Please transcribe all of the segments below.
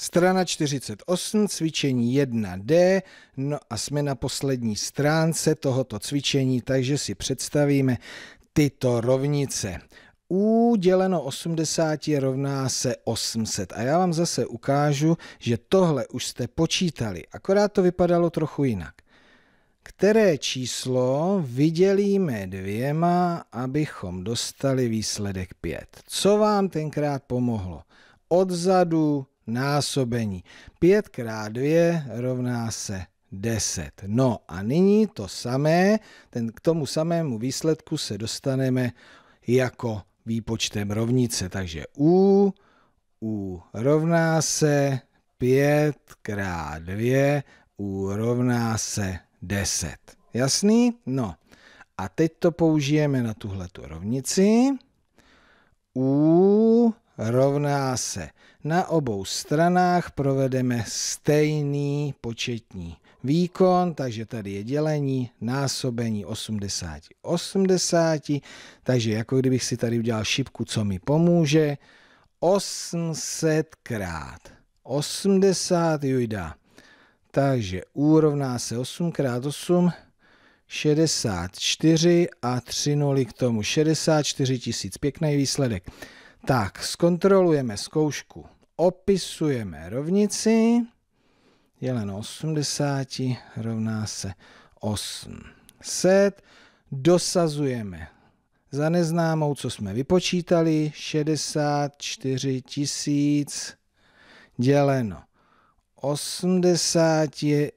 Strana 48, cvičení 1D, no a jsme na poslední stránce tohoto cvičení, takže si představíme tyto rovnice. U děleno 80 rovná se 800. A já vám zase ukážu, že tohle už jste počítali, akorát to vypadalo trochu jinak. Které číslo vydělíme dvěma, abychom dostali výsledek 5? Co vám tenkrát pomohlo? Odzadu násobení. 5 x 2 rovná se 10. No a nyní to samé, ten, k tomu samému výsledku se dostaneme jako výpočtem rovnice. Takže U, U rovná se 5 x 2, U rovná se 10. Jasný? No. A teď to použijeme na tuhletu rovnici. U rovná se. Na obou stranách provedeme stejný početní výkon, takže tady je dělení, násobení 80, 80, takže jako kdybych si tady udělal šipku, co mi pomůže, 800 krát 80 jujda. Takže U rovná se 8 krát 8, 64 a 3 nuly k tomu, 64 tisíc, pěkný výsledek. Tak, zkontrolujeme zkoušku. Opisujeme rovnici. Děleno 80 rovná se 800. Dosazujeme za neznámou, co jsme vypočítali, 64 tisíc děleno 80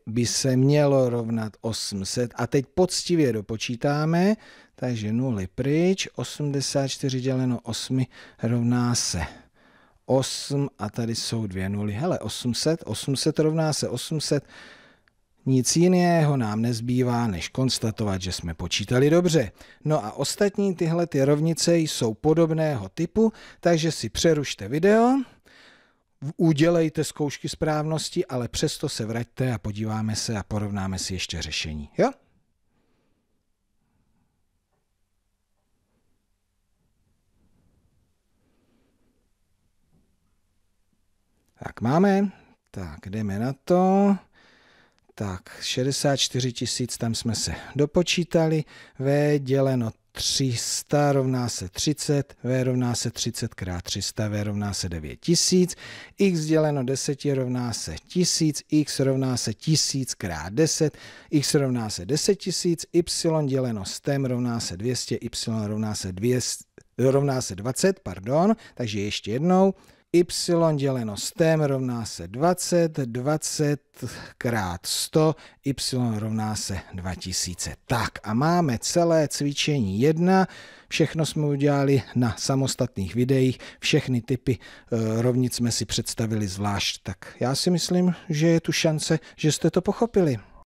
by se mělo rovnat 800. A teď poctivě dopočítáme, takže 0 pryč, 84 děleno 8 rovná se 8 a tady jsou dvě nuly. Hele, 800, 800 rovná se 800. Nic jiného nám nezbývá, než konstatovat, že jsme počítali dobře. No a ostatní tyhle ty rovnice jsou podobného typu, takže si přerušte video udělejte zkoušky správnosti, ale přesto se vraťte a podíváme se a porovnáme si ještě řešení. Jo? Tak máme, tak jdeme na to. Tak 64 tisíc, tam jsme se dopočítali. V děleno 300 rovná se 30, V rovná se 30 krát 300, V rovná se 9000, x děleno 10 rovná se 1000, x rovná se 1000 krát 10, x rovná se 10 000, y děleno 100 rovná se 200, y rovná se 200, rovná se 20, pardon, takže ještě jednou, y děleno s t rovná se 20, 20 krát 100, y rovná se 2000. Tak a máme celé cvičení 1, všechno jsme udělali na samostatných videích, všechny typy e, rovnic jsme si představili zvlášť, tak já si myslím, že je tu šance, že jste to pochopili.